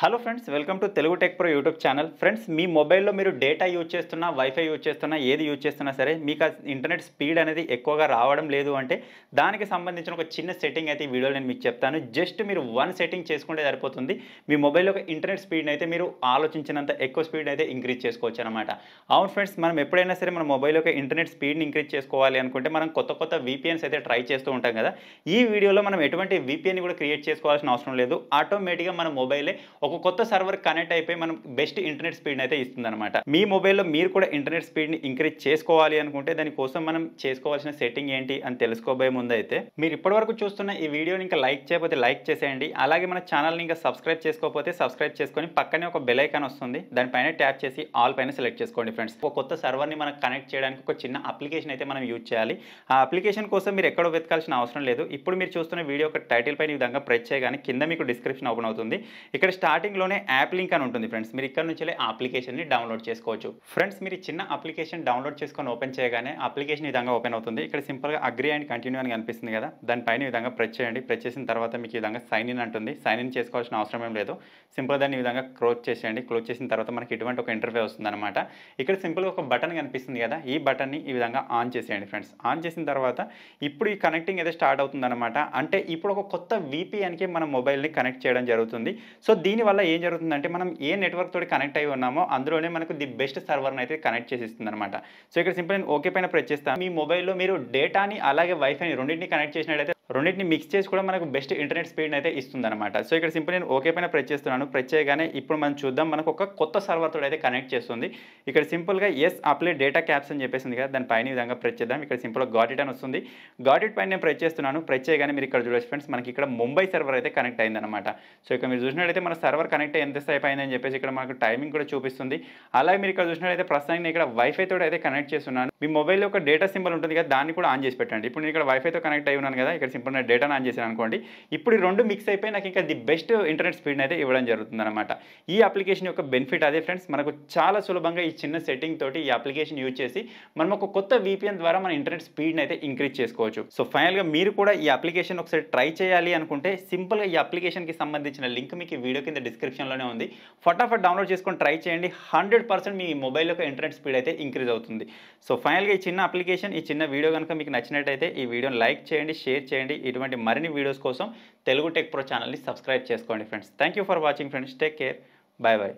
hello friends welcome to Telugu tech pro YouTube channel friends మీ మొబైల్లో మీరు డేటా యూజ్ చేస్తున్నా వైఫై యూజ్ చేస్తున్నా ఏది యూజ్ చేస్తున్నా సరే మీకు ఇంటర్నెట్ స్పీడ్ అనేది ఎక్కువగా రావడం లేదు అంటే దానికి సంబంధించిన ఒక చిన్న సెట్టింగ్ అయితే ఈ వీడియోలో నేను మీకు చెప్తాను జస్ట్ మీరు వన్ సెట్టింగ్ చేసుకుంటే సరిపోతుంది మీ మొబైల్లో ఒక ఇంటర్నెట్ స్పీడ్ని అయితే మీరు ఆలోచించినంత ఎక్కువ స్పీడ్ అయితే ఇంక్రీజ్ చేసుకోవచ్చు అనమాట అవును ఫ్రెండ్స్ మనం ఎప్పుడైనా సరే మన మొబైల్లో ఒక ఇంటర్నెట్ స్పీడ్ని ఇంక్రీజ్ చేసుకోవాలి అనుకుంటే మనం కొత్త కొత్త విపిఎన్స్ అయితే ట్రై చేస్తూ ఉంటాం కదా ఈ వీడియోలో మనం ఎటువంటి విపిఎన్ని కూడా క్రియేట్ చేసుకోవాల్సిన అవసరం లేదు ఆటోమేటిక్గా మన మొబైలే ఒక కొత్త సర్వర్ కనెక్ట్ అయిపోయి మనం బెస్ట్ ఇంటర్నెట్ స్పీడ్ని అయితే అనమాట మీ మొబైల్లో మీరు కూడా ఇంటర్నెట్ స్పీడ్ని ఇంక్రీజ్ చేసుకోవాలి అనుకుంటే దానికోసం మనం చేసుకోవాల్సిన సెట్టింగ్ ఏంటి అని తెలుసుకోబోయే ముందు అయితే మీరు ఇప్పటివరకు చూస్తున్న ఈ వీడియోని ఇంకా లైక్ చేయకపోతే లైక్ చేసేయండి అలాగే మన ఛానల్ని ఇంకా సబ్స్క్రైబ్ చేసుకోకపోతే సబ్స్క్రైబ్ చేసుకొని పక్కనే ఒక బెల్ ఐకాన్ వస్తుంది దానిపైన ట్యాప్ చేసి ఆల్ పైన సెలెక్ట్ చేసుకోండి ఫ్రెండ్స్ ఒక కొత్త సర్వర్ని మనం కనెక్ట్ చేయడానికి ఒక చిన్న అప్లికేషన్ అయితే మనం యూజ్ చేయాలి ఆ అప్లికేషన్ కోసం మీరు ఎక్కడో వెతకాల్సిన అవసరం లేదు ఇప్పుడు మీరు చూస్తున్న వీడియో ఒక టైటిల్ పైన ఈ విధంగా ప్రెస్ చేయగానే కింద మీకు డిస్క్రిప్షన్ ఓపెన్ అవుతుంది ఇక్కడ స్టార్ట్ స్టార్టింగ్లోనే యాప్ లింక్ అని ఉంటుంది ఫ్రెండ్స్ మీరు ఇక్కడ నుంచి ఆ అప్లికేషన్ని డౌన్లోడ్ చేసుకోవచ్చు ఫ్రెండ్స్ మీరు చిన్న అప్లికేషన్ డౌన్లోడ్ చేసుకొని ఓపెన్ చేయగానే అప్లికేషన్ విధంగా ఓపెన్ అవుతుంది ఇక్కడ సింపుల్గా అగ్రి అండ్ కంటిన్యూ అని కనిపిస్తుంది కదా దానిపైన విధంగా ప్రెస్ చేయండి ప్రెస్ చేసిన తర్వాత మీకు ఈ విధంగా సైన్ ఇన్ అంటుంది సైన్ ఇన్ చేసుకోవాల్సిన అవసరం ఏం లేదు సింపుల్ దాన్ని విధంగా క్లోజ్ చేసేయండి క్లోజ్ చేసిన తర్వాత మనకి ఇటువంటి ఒక ఇంటర్వ్యూ వస్తుంది అనమాట ఇక్కడ సింపుల్గా ఒక బటన్ కనిపిస్తుంది కదా ఈ బటన్ని ఈ విధంగా ఆన్ చేసేయండి ఫ్రెండ్స్ ఆన్ చేసిన తర్వాత ఇప్పుడు ఈ కనెక్టింగ్ అయితే స్టార్ట్ అనమాట అంటే ఇప్పుడు ఒక కొత్త వీపీఎన్కి మన మొబైల్ని కనెక్ట్ చేయడం జరుగుతుంది సో దీని వల్ల ఏం జరుగుతుందంటే మనం ఏ నెట్వర్క్ తోటి కనెక్ట్ అయి ఉన్నామో అందులోనే మనకు ది బెస్ట్ సర్వర్ని అయితే కనెక్ట్ చేసి ఇస్తుంది అనమాట సో ఇక్కడ సింపుల్ నేను ఓకే పైన ప్రెస్ చేస్తాను మీ మొబైల్లో మీరు డేటాని అలాగే వైఫైని రెండింటిని కనెక్ట్ చేసినట్లయితే రెండింటిని మిక్స్ చేసి కూడా మనకు బెస్ట్ ఇంటర్నెట్ స్పీడ్ అయితే ఇస్తుందన్నమాట సో ఇక్కడ సింపుల్ నేను ఓకే పైన ప్రెస్ చేస్తున్నాను ప్రెస్ చేయగానే ఇప్పుడు మనం చూద్దాం మనకు ఒక కొత్త సర్వర్తో అయితే కనెక్ట్ చేస్తుంది ఇక్కడ సింపుల్గా ఎస్ అప్లై డేటా క్యాప్స్ అని చెప్పేసింది కదా దాని పైన విధంగా ప్రెస్ చేద్దాం ఇక్కడ సింపుల్గా గాట్ అని వస్తుంది గాట్ పైన నేను ప్రెస్ చేస్తున్నాను ప్రెస్ చేయగానే మీరు ఇక్కడ చూడొచ్చు ఫ్రెండ్స్ మనకి ఇక్కడ ముంబై సర్వర్ అయితే కనెక్ట్ అయిందనమాట సో ఇక్కడ మీరు చూసినట్లయితే మన సర్వర్ కనెక్ట్ ఎంత సేపు అయిందని చెప్పేసి ఇక్కడ మనకు టైమింగ్ కూడా చూపిస్తుంది అలాగే మీరు ఇక్కడ చూసినట్లయితే ప్రస్తుతానికి నేను ఇక్కడ వైఫై తోటి అయితే కనెక్ట్ చేస్తున్నాను మీ మొబైల్లో ఒక డేటా సింబల్ ఉంటుంది కదా దాన్ని కూడా ఆన్ చేసి పెట్టండి ఇప్పుడు నేను ఇక్కడ వైఫైతో కనెక్ట్ అయి ఉన్నాను కదా ఇక్కడ ఇప్పుడు నేను డేటాను ఆన్ చేశాను అనుకోండి ఇప్పుడు ఈ రెండు మిక్స్ అయిపోయి నాకు ఇంకా ది బెస్ట్ ఇంటర్నెట్ స్పీడ్ని అయితే ఇవ్వడం జరుగుతుందన్నమాట ఈ అప్లికేషన్ యొక్క బెనిఫిట్ అదే ఫ్రెండ్స్ మనకు చాలా సులభంగా ఈ చిన్న సెట్టింగ్ తోటి ఈ అప్లికేషన్ యూజ్ చేసి మనం ఒక కొత్త విపిఎన్ ద్వారా మన ఇంటర్నెట్ స్పీడ్ని అయితే ఇంక్రీజ్ చేసుకోవచ్చు సో ఫైనల్గా మీరు కూడా ఈ అప్లికేషన్ ఒకసారి ట్రై చేయాలి అనుకుంటే సింపుల్గా ఈ అప్లికేషన్కి సంబంధించిన లింక్ మీకు వీడియో కింద డిస్క్రిప్షన్లోనే ఉంది ఫటాఫట్ డౌన్లోడ్ చేసుకొని ట్రై చేయండి హండ్రెడ్ పర్సెంట్ మీ మొబైల్ యొక్క ఇంటర్నెట్ స్పీడ్ అయితే ఇంక్రీజ్ అవుతుంది సో ఫైనల్గా ఈ చిన్న అప్లికేషన్ ఈ చిన్న వీడియో కనుక మీకు నచ్చినట్టయితే ఈ వీడియోని లైక్ చేయండి షేర్ చేయండి చేయండి ఇటువంటి మరిన్ని వీడియోస్ కోసం తెలుగు టెక్ ప్రో ఛానల్ని సబ్స్క్రైబ్ చేసుకోండి friends thank for watching friends take care bye bye